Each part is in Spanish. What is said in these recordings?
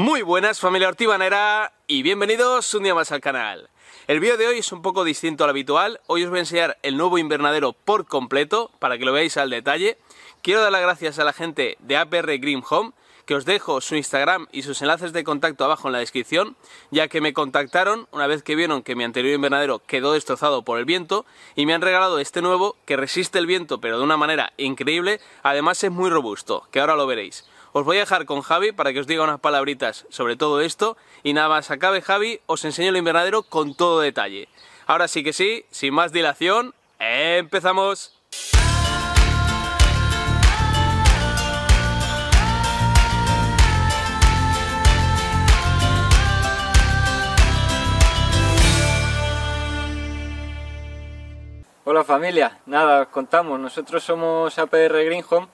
Muy buenas familia ortibanera y bienvenidos un día más al canal. El vídeo de hoy es un poco distinto al habitual, hoy os voy a enseñar el nuevo invernadero por completo para que lo veáis al detalle. Quiero dar las gracias a la gente de APR GRIM Home, que os dejo su Instagram y sus enlaces de contacto abajo en la descripción, ya que me contactaron una vez que vieron que mi anterior invernadero quedó destrozado por el viento y me han regalado este nuevo que resiste el viento pero de una manera increíble, además es muy robusto, que ahora lo veréis. Os voy a dejar con Javi para que os diga unas palabritas sobre todo esto y nada más acabe Javi os enseño el invernadero con todo detalle. Ahora sí que sí, sin más dilación, empezamos. Hola familia, nada, os contamos, nosotros somos APR Green Home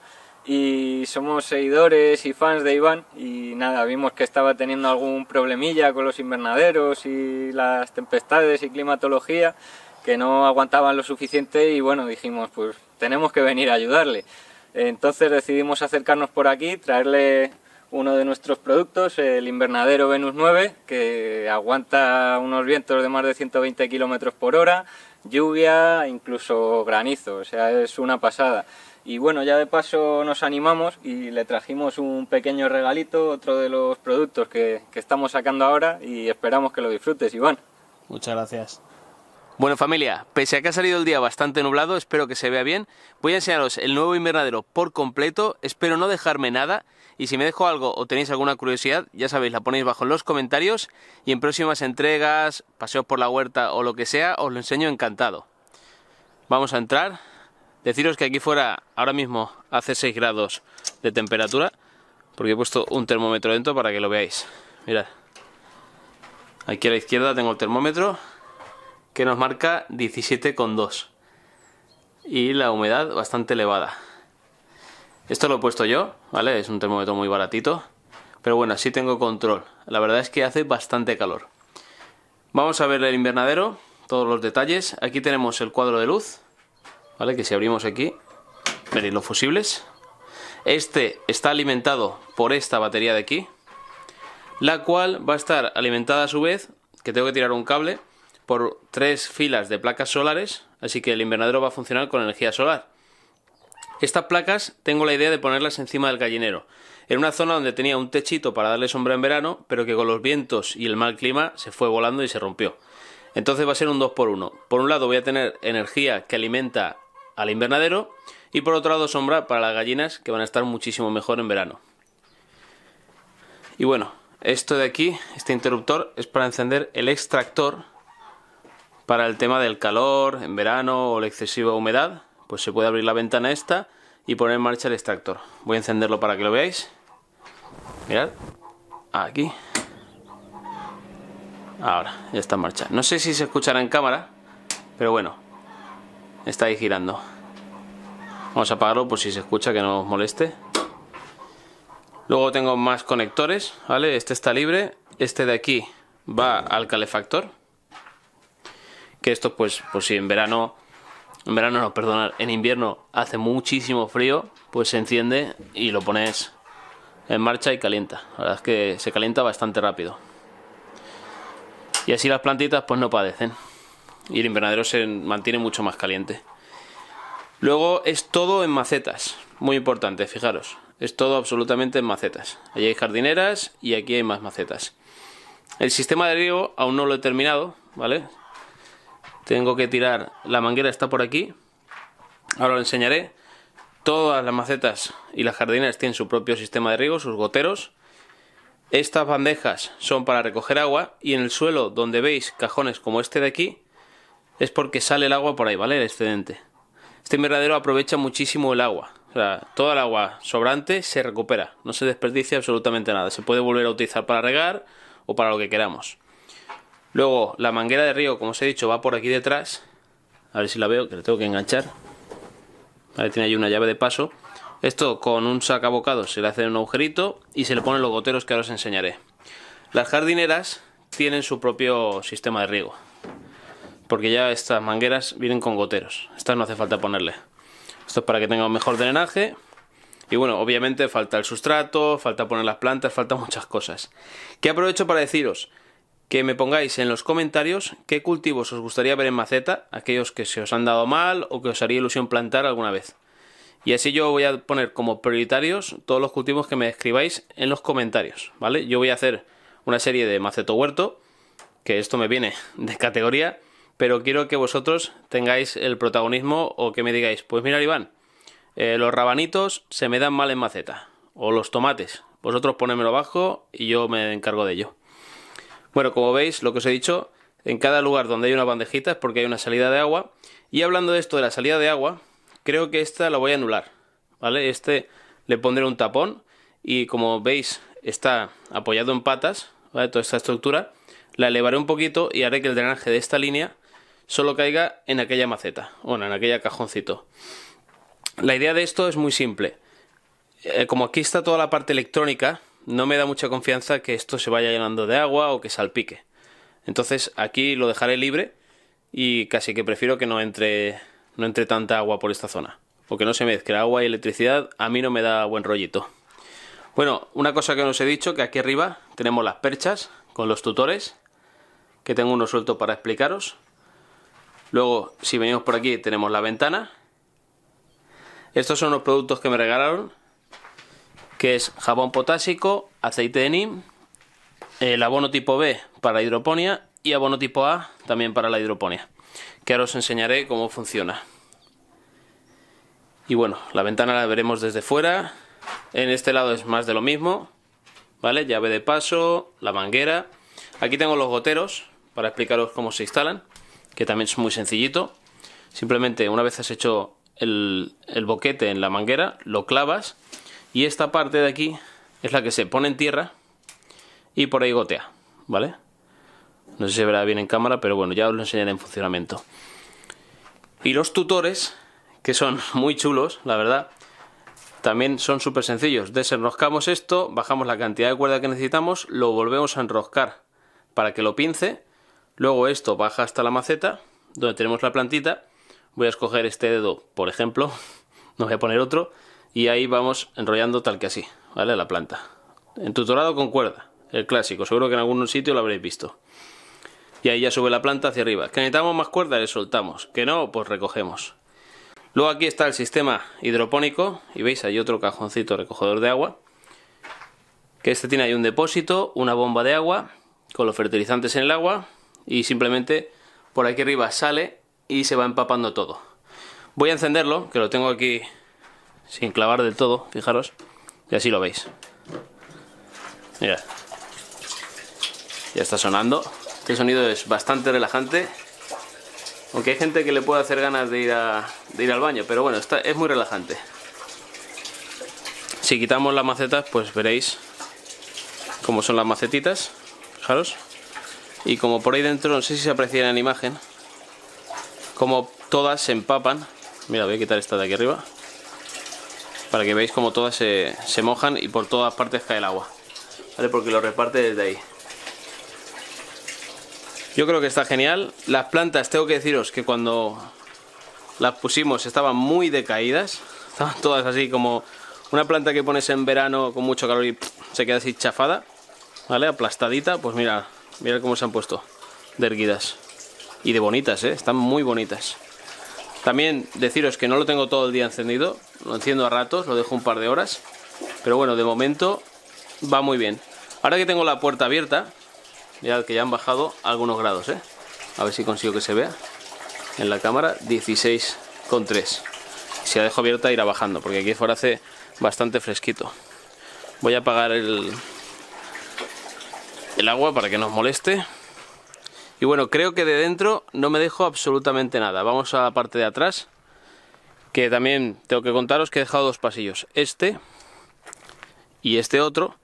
y somos seguidores y fans de Iván y nada, vimos que estaba teniendo algún problemilla con los invernaderos y las tempestades y climatología que no aguantaban lo suficiente y bueno, dijimos pues tenemos que venir a ayudarle. Entonces decidimos acercarnos por aquí, traerle uno de nuestros productos, el invernadero Venus 9, que aguanta unos vientos de más de 120 kilómetros por hora, lluvia, incluso granizo, o sea, es una pasada. Y bueno, ya de paso nos animamos y le trajimos un pequeño regalito, otro de los productos que, estamos sacando ahora y esperamos que lo disfrutes, Iván. Muchas gracias. Bueno familia, pese a que ha salido el día bastante nublado, espero que se vea bien, voy a enseñaros el nuevo invernadero por completo, espero no dejarme nada y si me dejo algo o tenéis alguna curiosidad, ya sabéis, la ponéis bajo en los comentarios y en próximas entregas, paseos por la huerta o lo que sea, os lo enseño encantado. Vamos a entrar, Deciros que aquí fuera ahora mismo hace 6 grados de temperatura, porque he puesto un termómetro dentro para que lo veáis. Mirad, aquí a la izquierda tengo el termómetro que nos marca 17,2 y la humedad bastante elevada. Esto lo he puesto yo, ¿vale? Es un termómetro muy baratito, pero bueno, así tengo control. La verdad es que hace bastante calor. Vamos a ver el invernadero, todos los detalles. Aquí tenemos el cuadro de luz, ¿vale? Que si abrimos aquí, veréis los fusibles. Este está alimentado por esta batería de aquí, la cual va a estar alimentada a su vez, que tengo que tirar un cable, por tres filas de placas solares, así que el invernadero va a funcionar con energía solar. Estas placas tengo la idea de ponerlas encima del gallinero, en una zona donde tenía un techito para darle sombra en verano, pero que con los vientos y el mal clima se fue volando y se rompió. Entonces va a ser un 2x1. Por un lado voy a tener energía que alimenta al invernadero y por otro lado sombra para las gallinas que van a estar muchísimo mejor en verano. Y bueno, esto de aquí, este interruptor, es para encender el extractor para el tema del calor en verano o la excesiva humedad. Pues se puede abrir la ventana esta y poner en marcha el extractor. Voy a encenderlo para que lo veáis. Mirad, aquí. Ahora, ya está en marcha. No sé si se escuchará en cámara, pero bueno, está ahí girando. Vamos a apagarlo por si se escucha que no os moleste. Luego tengo más conectores, ¿vale? Este está libre. Este de aquí va al calefactor. Que esto, pues, pues si en verano... En verano no, perdonar En invierno hace muchísimo frío, pues se enciende y lo pones en marcha y calienta. La verdad es que se calienta bastante rápido. Y así las plantitas pues no padecen y el invernadero se mantiene mucho más caliente. Luego es todo en macetas, muy importante, fijaros, es todo absolutamente en macetas. Allí hay jardineras y aquí hay más macetas. El sistema de riego aún no lo he terminado, ¿vale? Tengo que tirar, la manguera está por aquí, ahora lo enseñaré. Todas las macetas y las jardineras tienen su propio sistema de riego, sus goteros. Estas bandejas son para recoger agua y en el suelo donde veis cajones como este de aquí, es porque sale el agua por ahí, ¿vale? El excedente. Este invernadero aprovecha muchísimo el agua. O sea, toda el agua sobrante se recupera. No se desperdicia absolutamente nada. Se puede volver a utilizar para regar o para lo que queramos. Luego, la manguera de río, como os he dicho, va por aquí detrás. A ver si la veo, que le tengo que enganchar. Vale, tiene ahí una llave de paso. Esto con un sacabocados se le hace un agujerito y se le ponen los goteros que ahora os enseñaré. Las jardineras tienen su propio sistema de riego porque ya estas mangueras vienen con goteros. Estas no hace falta ponerle. Esto es para que tenga un mejor drenaje. Y bueno, obviamente falta el sustrato, falta poner las plantas, falta muchas cosas. Que aprovecho para deciros que me pongáis en los comentarios qué cultivos os gustaría ver en maceta, aquellos que se os han dado mal o que os haría ilusión plantar alguna vez. Y así yo voy a poner como prioritarios todos los cultivos que me escribáis en los comentarios, ¿vale? Yo voy a hacer una serie de maceto huerto, que esto me viene de categoría, pero quiero que vosotros tengáis el protagonismo o que me digáis, pues mira Iván, eh, los rabanitos se me dan mal en maceta, o los tomates, vosotros ponémelo abajo y yo me encargo de ello. Bueno, como veis, lo que os he dicho, en cada lugar donde hay una bandejita es porque hay una salida de agua, y hablando de esto de la salida de agua, creo que esta la voy a anular, ¿vale? Este le pondré un tapón y como veis está apoyado en patas, Toda esta estructura, la elevaré un poquito y haré que el drenaje de esta línea solo caiga en aquella maceta, bueno, en aquella cajoncito. La idea de esto es muy simple. Eh, como aquí está toda la parte electrónica, no me da mucha confianza que esto se vaya llenando de agua o que salpique. Entonces aquí lo dejaré libre y casi que prefiero que no entre, no entre tanta agua por esta zona. Porque no se mezcla agua y electricidad, a mí no me da buen rollito. Bueno, una cosa que os he dicho, que aquí arriba tenemos las perchas con los tutores, que tengo uno suelto para explicaros. Luego, si venimos por aquí, tenemos la ventana. Estos son los productos que me regalaron, que es jabón potásico, aceite de NIM, el abono tipo B para la hidroponía y abono tipo A también para la hidroponía, que ahora os enseñaré cómo funciona. Y bueno, la ventana la veremos desde fuera. En este lado es más de lo mismo, ¿vale? Llave de paso, la manguera. Aquí tengo los goteros para explicaros cómo se instalan que también es muy sencillito. Simplemente una vez has hecho el, boquete en la manguera, lo clavas y esta parte de aquí es la que se pone en tierra y por ahí gotea, ¿vale? No sé si se verá bien en cámara, pero bueno, ya os lo enseñaré en funcionamiento. Y los tutores, que son muy chulos, la verdad, también son súper sencillos. Desenroscamos esto, bajamos la cantidad de cuerda que necesitamos, lo volvemos a enroscar para que lo pince Luego esto baja hasta la maceta, donde tenemos la plantita. Voy a escoger este dedo, por ejemplo. No voy a poner otro. Y ahí vamos enrollando tal que así, ¿vale? La planta. En tutorado con cuerda, el clásico. Seguro que en algún sitio lo habréis visto. Y ahí ya sube la planta hacia arriba. Que necesitamos más cuerda, le soltamos. Que no, pues recogemos. Luego aquí está el sistema hidropónico. Y veis, hay otro cajoncito recogedor de agua. Que este tiene ahí un depósito, una bomba de agua, con los fertilizantes en el agua, y simplemente por aquí arriba sale y se va empapando todo. Voy a encenderlo, que lo tengo aquí sin clavar del todo, fijaros, y así lo veis. ya Ya está sonando. Este sonido es bastante relajante. Aunque hay gente que le puede hacer ganas de ir, de ir al baño, pero bueno, está, es muy relajante. Si quitamos las macetas, pues veréis cómo son las macetitas. Fijaros y como por ahí dentro, no sé si se aprecia en la imagen, como todas se empapan. Mira, voy a quitar esta de aquí arriba para que veáis como todas se, mojan y por todas partes cae el agua. ¿Vale? Porque lo reparte desde ahí. Yo creo que está genial. Las plantas, tengo que deciros que cuando las pusimos estaban muy decaídas. Estaban todas así como una planta que pones en verano con mucho calor y se queda así chafada. ¿Vale? Aplastadita. Pues mira, Mira cómo se han puesto de erguidas. Y de bonitas, ¿eh? Están muy bonitas. También deciros que no lo tengo todo el día encendido. Lo enciendo a ratos, lo dejo un par de horas. Pero bueno, de momento va muy bien. Ahora que tengo la puerta abierta, mirad que ya han bajado algunos grados, ¿eh? A ver si consigo que se vea en la cámara. 16,3. Si la dejo abierta irá bajando, porque aquí fuera hace bastante fresquito. Voy a apagar el, el agua para que no os moleste. Y bueno, creo que de dentro no me dejo absolutamente nada. Vamos a la parte de atrás, que también tengo que contaros que he dejado dos pasillos, este y este otro,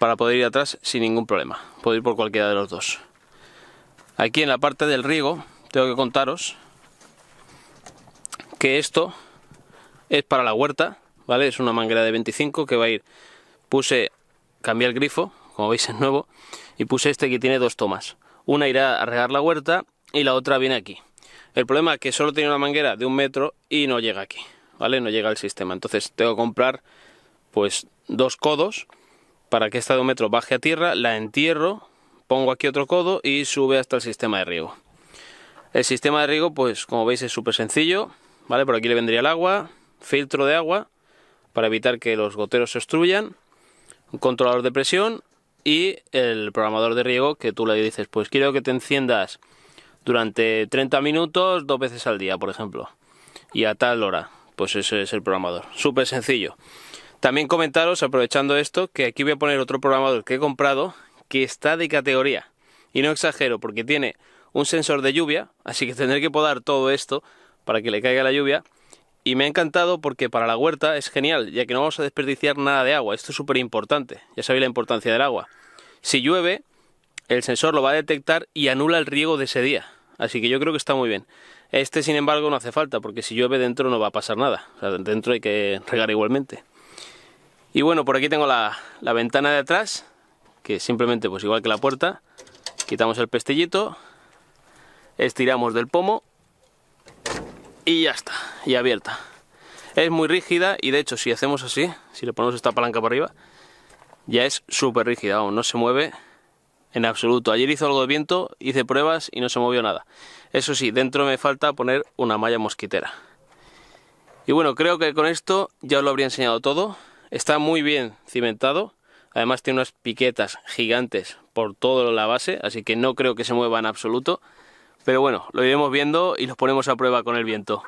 para poder ir atrás sin ningún problema. Puedo ir por cualquiera de los dos. Aquí en la parte del riego, tengo que contaros que esto es para la huerta, ¿vale? Es una manguera de 25 que va a ir... Puse, cambié el grifo, como veis es nuevo, y puse este que tiene dos tomas. Una irá a regar la huerta y la otra viene aquí. El problema es que solo tiene una manguera de un metro y no llega aquí, ¿vale? No llega al sistema. Entonces tengo que comprar pues dos codos para que esta de un metro baje a tierra, la entierro, pongo aquí otro codo y sube hasta el sistema de riego. El sistema de riego, pues como veis es súper sencillo, ¿vale? Por aquí le vendría el agua, filtro de agua para evitar que los goteros se obstruyan, un controlador de presión y el programador de riego que tú le dices, pues quiero que te enciendas durante 30 minutos dos veces al día, por ejemplo, y a tal hora. Pues ese es el programador. Súper sencillo. También comentaros, aprovechando esto, que aquí voy a poner otro programador que he comprado que está de categoría. Y no exagero, porque tiene un sensor de lluvia, así que tendré que podar todo esto para que le caiga la lluvia. Y me ha encantado porque para la huerta es genial, ya que no vamos a desperdiciar nada de agua. Esto es súper importante. Ya sabéis la importancia del agua. Si llueve, el sensor lo va a detectar y anula el riego de ese día. Así que yo creo que está muy bien. Este, sin embargo, no hace falta, porque si llueve dentro no va a pasar nada. dentro hay que regar igualmente. Y bueno, por aquí tengo la, la ventana de atrás, que simplemente, pues igual que la puerta, quitamos el pestillito, estiramos del pomo y ya está, y abierta. Es muy rígida y de hecho si hacemos así, si le ponemos esta palanca para arriba, ya es súper rígida, no se mueve en absoluto. Ayer hizo algo de viento, hice pruebas y no se movió nada. Eso sí, dentro me falta poner una malla mosquitera. Y bueno, creo que con esto ya os lo habría enseñado todo. Está muy bien cimentado. Además tiene unas piquetas gigantes por toda la base, así que no creo que se mueva en absoluto. Pero bueno, lo iremos viendo y los ponemos a prueba con el viento.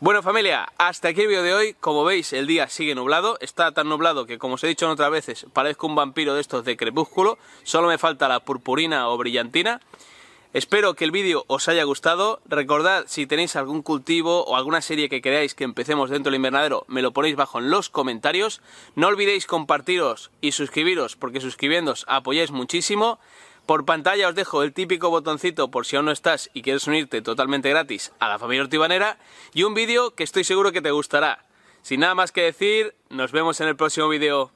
Bueno familia, hasta aquí el vídeo de hoy, como veis el día sigue nublado, está tan nublado que como os he dicho en otras veces parezco un vampiro de estos de crepúsculo, solo me falta la purpurina o brillantina. Espero que el vídeo os haya gustado, recordad si tenéis algún cultivo o alguna serie que queráis que empecemos dentro del invernadero, me lo ponéis bajo en los comentarios, no olvidéis compartiros y suscribiros porque suscribiéndoos apoyáis muchísimo. Por pantalla os dejo el típico botoncito por si aún no estás y quieres unirte totalmente gratis a la familia ortibanera y un vídeo que estoy seguro que te gustará. Sin nada más que decir, nos vemos en el próximo vídeo.